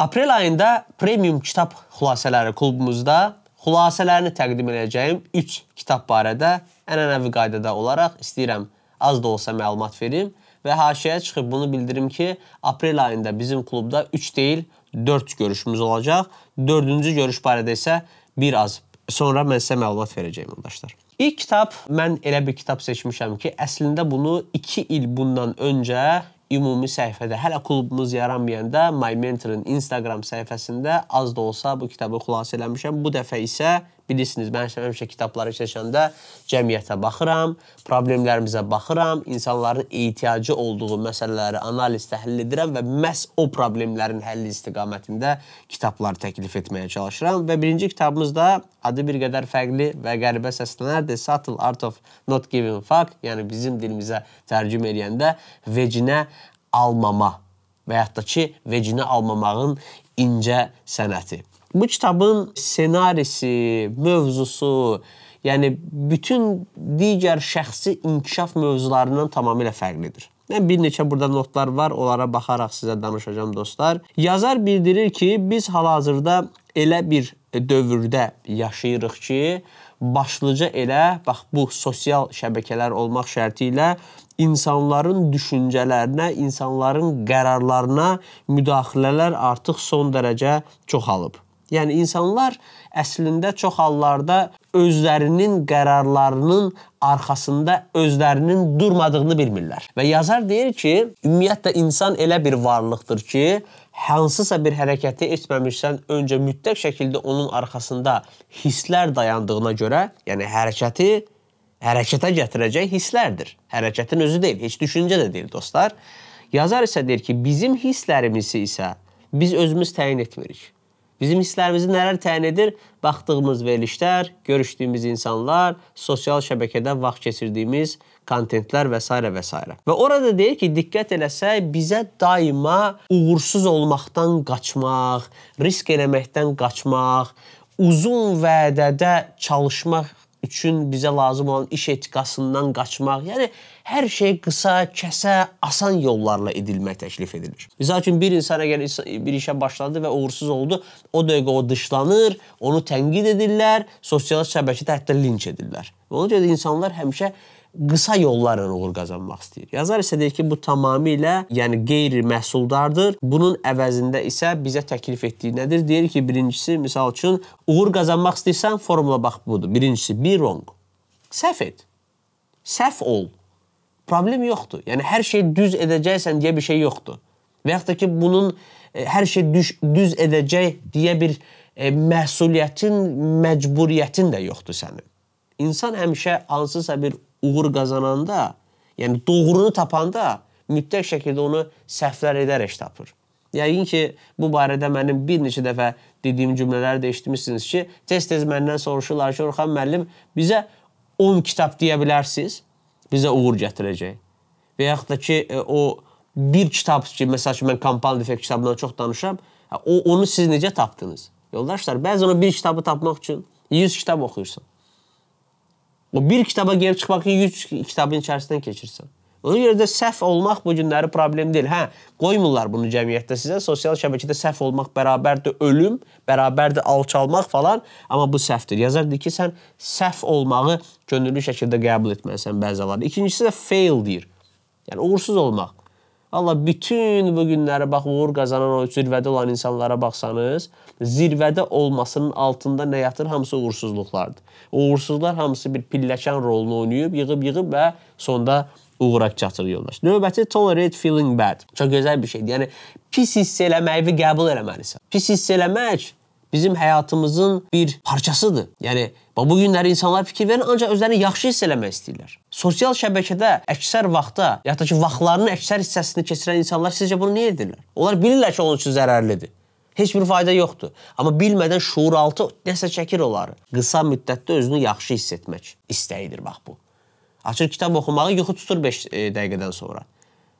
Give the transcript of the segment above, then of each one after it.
Aprel ayında premium kitab xülasələri klubumuzda xülasələrini təqdim edəcəyim 3 kitab barədə ənənəvi qaydada olaraq istəyirəm az da olsa məlumat verim və haşiyə çıxıb bunu bildirim ki, aprel ayında bizim klubda 3 deyil, 4 görüşümüz olacaq. 4-cü görüş barədə isə bir az sonra mən sizə məlumat verəcəyim yoldaşlar. İlk kitab mən elə bir kitab seçmişəm ki, əslində bunu 2 il bundan öncə ümumi səhifədə, hələ klubumuz yaranmayanda My Mentorun Instagram səhifəsində az da olsa bu kitabı xülasə eləmişəm. Bu dəfə isə Bilirsiniz, mən həmişə kitabları seçəndə cəmiyyətə baxıram, problemlərimizə baxıram, insanların ehtiyacı olduğu məsələləri analiz, təhlil edirəm və məhz o problemlərin həlli istiqamətində kitablar təklif etməyə çalışıram və birinci kitabımızda adı bir qədər fərqli və qəribə səslənər The Subtle Art of Not Giving Fuck, yəni bizim dilimizə tərcümə edəndə vecinə almama və yaxud da ki, vecinə almamağın incə sənəti. Bu kitabın senarisi, mövzusu, yəni bütün digər şəxsi inkişaf mövzularından tamamilə fərqlidir. Mən bir neçə burada notlar var, onlara baxaraq sizə danışacağam dostlar. Yazar bildirir ki, biz hal-hazırda elə bir dövrdə yaşayırıq ki, başlıca elə bax bu sosial şəbəkələr olmaq şərti ilə insanların düşüncələrinə, insanların qərarlarına müdaxilələr artıq son dərəcə çoxalıb. Yəni insanlar əslində çox hallarda özlərinin qərarlarının arxasında özlərinin durmadığını bilmirlər. Və yazar deyir ki, ümumiyyətlə insan elə bir varlıqdır ki, hansısa bir hərəkəti etməmişsən, öncə mütləq şəkildə onun arxasında hisslər dayandığına görə, yəni hərəkəti hərəkətə gətirəcək hisslərdir. Hərəkətin özü deyil, heç düşüncə də deyil, dostlar. Yazar isə deyir ki, bizim hisslərimizi isə biz özümüz təyin etmirik. Bizim hisslərimizi nələr təyin edir? Baxdığımız verilişlər, görüşdüyümüz insanlar, sosial şəbəkədə vaxt keçirdiyimiz kontentlər və s. və s. Və orada deyir ki, diqqət eləsək bizə daima uğursuz olmaqdan qaçmaq, risk eləməkdən qaçmaq, uzun vədədə çalışmaq üçün bizə lazım olan iş etikasından qaçmaq, yəni hər şey qısa, kəsə, asan yollarla edilmək təklif edilir. Məsəl üçün bir insan əgər bir işə başladı və uğursuz oldu, o dəqiqə o dışlanır, onu tənqid edirlər, sosial şəbəkədə hətta linç edirlər. Və ona görə də insanlar həmişə qısa yollarla uğur qazanmaq istəyir. Yazar isə deyir ki, bu tamamilə, yəni qeyri-məhsuldardır. Bunun əvəzində isə bizə təklif etdiyi nədir? Deyir ki, birincisi, məsəl üçün, uğur qazanmaq istəyirsən, formula bax budur. Birincisi, be wrong. Səhv et. Səhv ol. Problem yoxdur. Yəni hər şey düz edəcəksən deyə bir şey yoxdur. Və yaxud da ki, bunun e, hər şey düz, düz edəcək deyə bir e, məsuliyyətin, məcburiyyətin də yoxdur sənin insan həmişə hansısa bir uğur qazananda, yəni doğrunu tapanda mütləq şəkildə onu səhvlər edərək tapır. Yəqin ki, bu barədə mənim bir neçə dəfə dediyim cümlələri də eşitmisiniz ki, tez-tez məndən soruşurlar ki, Orxan müəllim, bizə 10 kitab deyə bilərsiz, bizə uğur gətirəcək. Və yaxud da ki, e, o bir kitab ki, məsəl üçün mən Compound Effect kitabından çox danışıram, e, o onu siz necə tapdınız? Yoldaşlar, bəzən o bir kitabı tapmaq üçün 100 kitab oxuyursan. O bir kitaba geri çıxmaq üçün 100 kitabın içərisindən keçirsən. Ona görə də səhv olmaq bu günləri problem deyil. Hə, qoymurlar bunu cəmiyyətdə sizə. Sosial şəbəkədə səhv olmaq bərabərdir ölüm, bərabərdir alçalmaq falan, amma bu səhvdir. Yazardı ki, sən səhv olmağı könüllü şəkildə qəbul etməlisən bəzi hallarda. İkincisi də fail deyir. Yəni uğursuz olmaq. Allah bütün bu günləri bax uğur qazanan o zirvədə olan insanlara baxsanız, zirvədə olmasının altında nə yatır? Hamısı uğursuzluqlardır. Uğursuzlar hamısı bir pilləkan rolunu oynayıb, yığıb-yığıb və sonda uğura çatır yoldaş. Növbəti tolerate feeling bad. Çox gözəl bir şeydir. Yəni pis hiss eləməyi qəbul etməlisən. Pis hiss eləmək bizim həyatımızın bir parçasıdır. Yəni bu günləri insanlar fikir verir, ancaq özlərini yaxşı hiss eləmək istəyirlər. Sosial şəbəkədə əksər vaxtda, ya da ki vaxtlarının əksər hissəsini keçirən insanlar sizcə bunu niyə edirlər? Onlar bilirlər ki, onun üçün zərərlidir. Heç bir fayda yoxdur. Amma bilmədən şuuraltı nəsə çəkir onları. Qısa müddətdə özünü yaxşı hiss etmək istəyidir bax bu. Açır kitab oxumağı yuxu tutur 5 e, dəqiqədən sonra.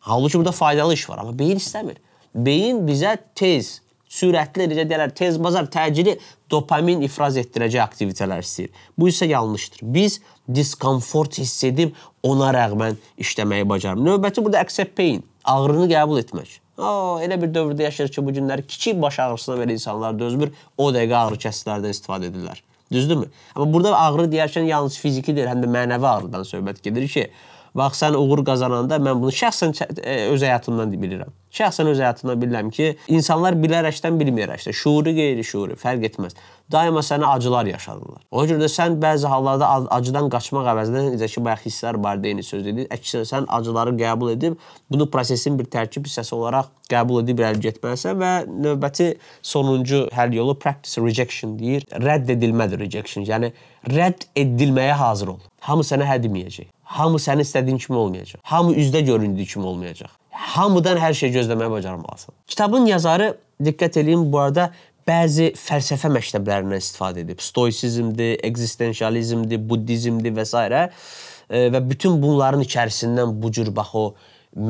Halbuki burada faydalı iş var, amma beyin istəmir. Beyin bizə tez sürətli, necə deyirlər, tez bazar təcili dopamin ifraz etdirəcək aktivitetlər istəyir. Bu isə yanlışdır. Biz diskomfort hiss edib ona rəğmən işləməyi bacarmır. Növbəti burada accept pain, ağrını qəbul etmək. O, elə bir dövrdə yaşayır ki, bu günlər kiçik baş ağrısına belə insanlar dözmür, o dəqiqə ağrı kəsicilərdən istifadə edirlər. Düzdürmü? Amma burada ağrı deyərkən yalnız fiziki deyil, həm də mənəvi ağrıdan söhbət gedir ki, Bax sən uğur qazananda mən bunu şəxsən e, öz həyatımdan bilirəm. Şəxsən öz həyatımdan bilirəm ki, insanlar bilərəkdən bilməyərəkdən, şuuri qeyri-şuuri fərq etməz. Daima sənə acılar yaşadırlar. Ona görə də sən bəzi hallarda acıdan qaçmaq əvəzinə necə ki bayaq hisslər barədə eyni söz dedik, əksinə sən acıları qəbul edib bunu prosesin bir tərkib hissəsi olaraq qəbul edib irəli getməlisən və növbəti sonuncu həll yolu practice rejection deyir. Rədd edilmədir rejection. Yəni rədd edilməyə hazır ol. Hamı sənə hə deməyəcək. Hamı sənin istədiyin kimi olmayacaq. Hamı üzdə göründüyü kimi olmayacaq. Hamıdan hər şey gözləməyi bacarmalısan. Kitabın yazarı diqqət eləyin bu arada bəzi fəlsəfə məktəblərindən istifadə edib. Stoisizmdir, ekzistensializmdir, buddizmdir və s. E, və bütün bunların içərisindən bu cür bax o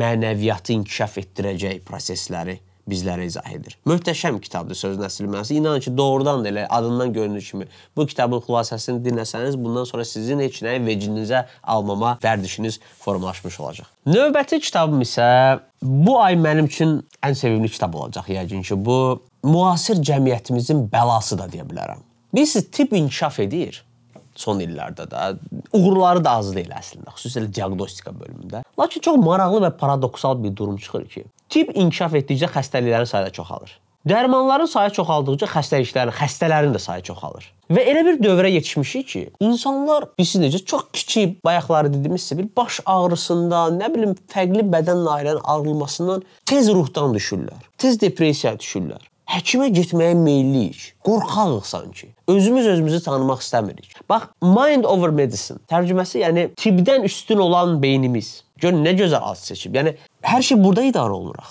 mənəviyyatı inkişaf etdirəcək prosesləri bizlərə izah edir. Möhtəşəm kitabdır sözün əsl mənası. İnanın ki, doğrudan da elə adından görünür kimi bu kitabın xülasəsini dinləsəniz, bundan sonra sizin heç nəyi vecinizə almama vərdişiniz formalaşmış olacaq. Növbəti kitabım isə bu ay mənim üçün ən sevimli kitab olacaq yəqin ki, bu müasir cəmiyyətimizin bəlası da deyə bilərəm. Bilirsiniz, tibb inkişaf edir son illərdə də. Uğurları da az deyil əslində, xüsusilə diaqnostika bölümündə. Lakin çox maraqlı və paradoksal bir durum çıxır ki, Tip inkişaf etdikcə xəstəliklərin sayı da çoxalır. Dərmanların sayı çoxaldıqca xəstəliklərin, xəstələrin də sayı çoxalır. Və elə bir dövrə yetişmişik ki, insanlar bilirsiniz necə çox kiçik bayaqları dediyimiz bir baş ağrısında, nə bilim fərqli bədən nahilərin ağrılmasından tez ruhdan düşürlər. Tez depressiyaya düşürlər. Həkimə getməyə meylliyik. Qorxağıq sanki. Özümüz özümüzü tanımaq istəmirik. Bax, mind over medicine tərcüməsi, yəni tibdən üstün olan beynimiz Gör nə gözəl ad seçib. Yəni hər şey burada idarə olunuruq.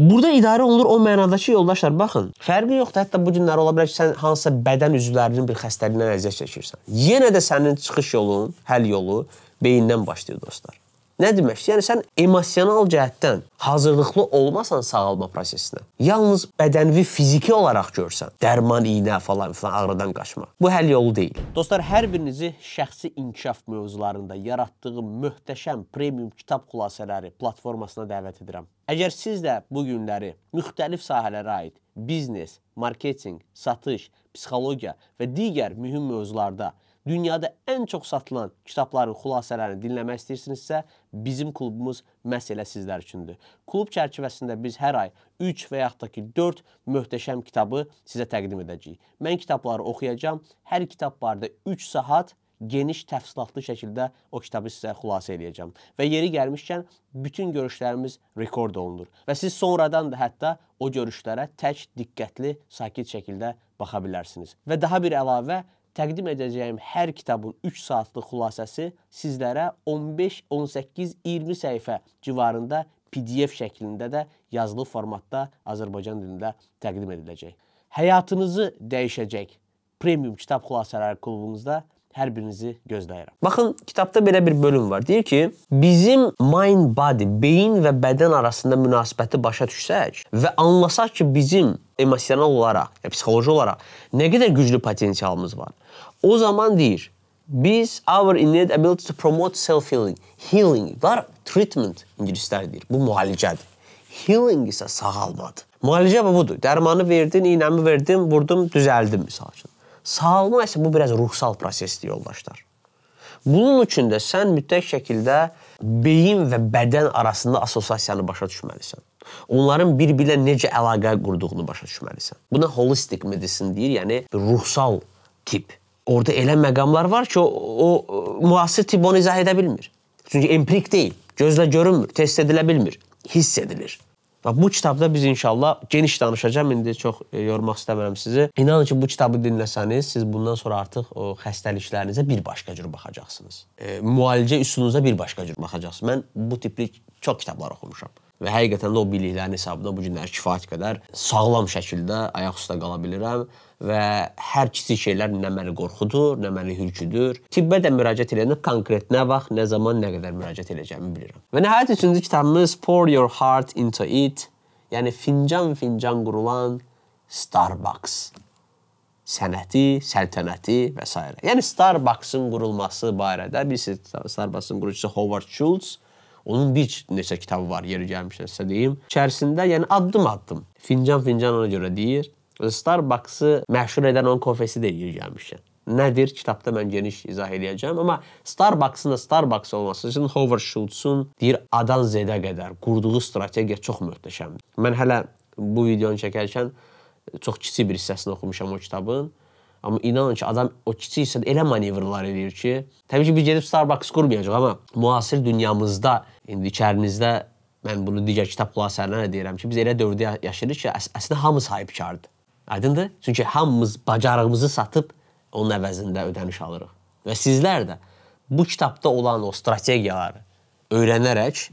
Burada idarə olunur o mənada ki, yoldaşlar, baxın, fərqi yoxdur. Hətta bu günlər ola bilər ki, sən hansısa bədən üzvlərinin bir xəstəliyindən əziyyət çəkirsən. Yenə də sənin çıxış yolun, həll yolu beyindən başlayır dostlar. Nə deməkdir? Yəni sən emosional cəhətdən hazırlıqlı olmasan sağalma prosesinə, yalnız bədənvi fiziki olaraq görsən, dərman, iynə falan filan ağrıdan qaçmaq. Bu həll yolu deyil. Dostlar, hər birinizi şəxsi inkişaf mövzularında yaratdığım möhtəşəm premium kitab xülasələri platformasına dəvət edirəm. Əgər siz də bu günləri müxtəlif sahələrə aid biznes, marketinq, satış, psixologiya və digər mühüm mövzularda dünyada ən çox satılan kitabların xülasələrini dinləmək istəyirsinizsə, bizim klubumuz məhz elə sizlər üçündür. Klub çərçivəsində biz hər ay 3 və yaxud da ki 4 möhtəşəm kitabı sizə təqdim edəcəyik. Mən kitabları oxuyacağam. Hər kitab barədə 3 saat geniş təfsilatlı şəkildə o kitabı sizə xülasə eləyəcəm. Və yeri gəlmişkən bütün görüşlərimiz rekord olunur və siz sonradan da hətta o görüşlərə tək diqqətli, sakit şəkildə baxa bilərsiniz. Və daha bir əlavə təqdim edəcəyim hər kitabın 3 saatlıq xülasəsi sizlərə 15, 18, 20 səhifə civarında PDF şəklində də yazılı formatda Azərbaycan dilində təqdim ediləcək. Həyatınızı dəyişəcək premium kitab xülasələri klubumuzda Hər birinizi gözləyirəm. Baxın, kitabda belə bir bölüm var. Deyir ki, bizim mind body, beyin və bədən arasında münasibəti başa düşsək və anlasaq ki, bizim emosional olaraq, ya yəni psixoloji olaraq nə qədər güclü potensialımız var. O zaman deyir, biz our innate ability to promote self healing, healing var, treatment ingilislər deyir. Bu müalicədir. Healing isə sağalmadır. Müalicə budur. Dərmanı verdin, iynəmi verdin, vurdum, düzəldim məsəl üçün. Sağalma isə bu biraz ruhsal prosesdir yoldaşlar. Bunun üçün də sən mütləq şəkildə beyin və bədən arasında assosiasiyanı başa düşməlisən. Onların bir-birinə necə əlaqə qurduğunu başa düşməlisən. Buna holistik medicine deyir, yəni ruhsal tip. Orda elə məqamlar var ki, o, o müasir tip onu izah edə bilmir. Çünki empirik deyil, gözlə görünmür, test edilə bilmir, hiss edilir. Bu kitabda biz inşallah geniş danışacağam. İndi çox e, yormaq istəmirəm sizi. İnanın ki, bu kitabı dinləsəniz, siz bundan sonra artıq o xəstəliklərinizə bir başqa cür baxacaqsınız. E, müalicə üsulunuza bir başqa cür baxacaqsınız. Mən bu tipli çox kitablar oxumuşam və həqiqətən də o biliklərin hesabına bu günlər kifayət qədər sağlam şəkildə ayaq üstə qala bilirəm və hər kiçik şeylər nə məni qorxudur, nə məni hürküdür. Tibbə də müraciət edəndə konkret nə vaxt, nə zaman, nə qədər müraciət edəcəyimi bilirəm. Və nəhayət üçüncü kitabımız Pour Your Heart Into It, yəni fincan-fincan qurulan Starbucks sənəti, səltənəti və s. Yəni Starbucks-ın qurulması barədə bilirsiniz, Starbucks-ın qurucusu Howard Schultz Onun bir neçə kitabı var, yeri gəlmişsə sizə deyim. İçərisində yəni addım-addım, fincan-fincan ona görə deyir. Starbucks-ı məşhur edən onun konfesi deyil yeri gəlmişkən. Nədir? Kitabda mən geniş izah edəcəm, amma Starbucks-ın da Starbucks olması üçün Howard Schultz-un deyir adan zedə qədər qurduğu strategiya çox möhtəşəmdir. Mən hələ bu videonu çəkərkən e, çox kiçik bir hissəsini oxumuşam o kitabın. Amma inanın ki, adam o kiçik hissədə elə manevrlar eləyir ki, təbii ki, biz gedib Starbucks qurmayacağıq, amma müasir dünyamızda indi içərimizdə mən bunu digər kitab xülasələrinə də deyirəm ki, biz elə dövrdə yaşayırıq ki, əs əslində hamı sahibkardır. Aydındır? Çünki hamımız bacarığımızı satıb onun əvəzində ödəniş alırıq. Və sizlər də bu kitabda olan o strategiyaları öyrənərək,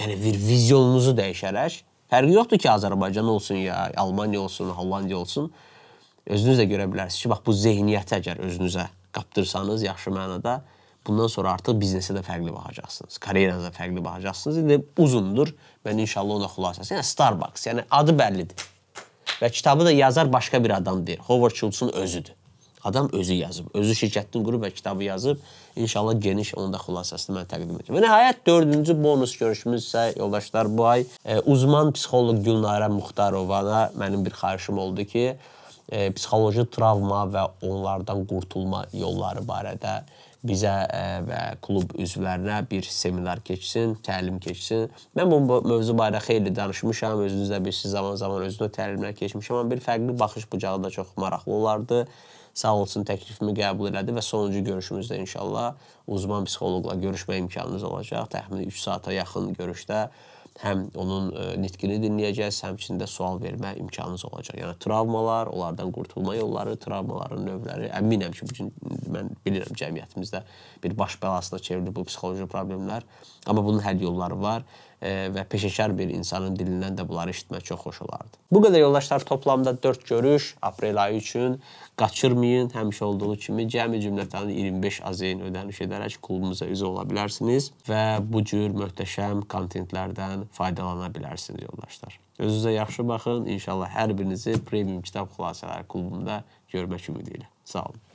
yəni bir vizyonunuzu dəyişərək, fərqi yoxdur ki, Azərbaycan olsun ya, Almaniya olsun, Hollandiya olsun, özünüz də görə bilərsiniz ki, bax bu zehniyyəti əgər özünüzə qapdırsanız yaxşı mənada, bundan sonra artıq biznesə də fərqli baxacaqsınız, karyeranıza fərqli baxacaqsınız. İndi uzundur. Mən inşallah ona xülasəsi, yəni Starbucks, yəni adı bəllidir. Və kitabı da yazar başqa bir adam deyil. Howard Schultz'un özüdür. Adam özü yazıb, özü şirkətini qurub və kitabı yazıb. İnşallah geniş onun da xülasəsini mən təqdim edəcəm. Və nəhayət 4-cü bonus görüşümüz isə yoldaşlar bu ay e, uzman psixoloq Gülnara Muxtarovana mənim bir xahişim oldu ki, e, psixoloji travma və onlardan qurtulma yolları barədə bizə ə, e, və klub üzvlərinə bir seminar keçsin, təlim keçsin. Mən bu mövzu barədə xeyli danışmışam, özünüz də bilirsiniz, zaman-zaman özünə təlimlər keçmişəm, amma bir fərqli baxış bucağı da çox maraqlı olardı. Sağ olsun təklifimi qəbul elədi və sonuncu görüşümüzdə inşallah uzman psixoloqla görüşmə imkanınız olacaq. Təxminən 3 saata yaxın görüşdə həm onun e, nitqini dinləyəcəksiniz, həmçində sual vermə imkanınız olacaq. Yəni travmalar, onlardan qurtulma yolları, travmaların növləri. Əminəm ki, bu gün mən bilirəm cəmiyyətimizdə bir baş bəlasına çevrilib bu psixoloji problemlər. Amma bunun həll yolları var. E, və peşəkar bir insanın dilindən də bunları eşitmək çox xoş olardı. Bu qədər yoldaşlar toplamda 4 görüş aprel ayı üçün qaçırmayın. Həmişə olduğu kimi cəmi cümlətanı 25 azeyn ödəniş edərək klubumuza üzv ola bilərsiniz və bu cür möhtəşəm kontentlərdən faydalana bilərsiniz yoldaşlar. Özünüzə yaxşı baxın. İnşallah hər birinizi Premium Kitab Xülasələri klubunda görmək ümidi ilə. Sağ olun.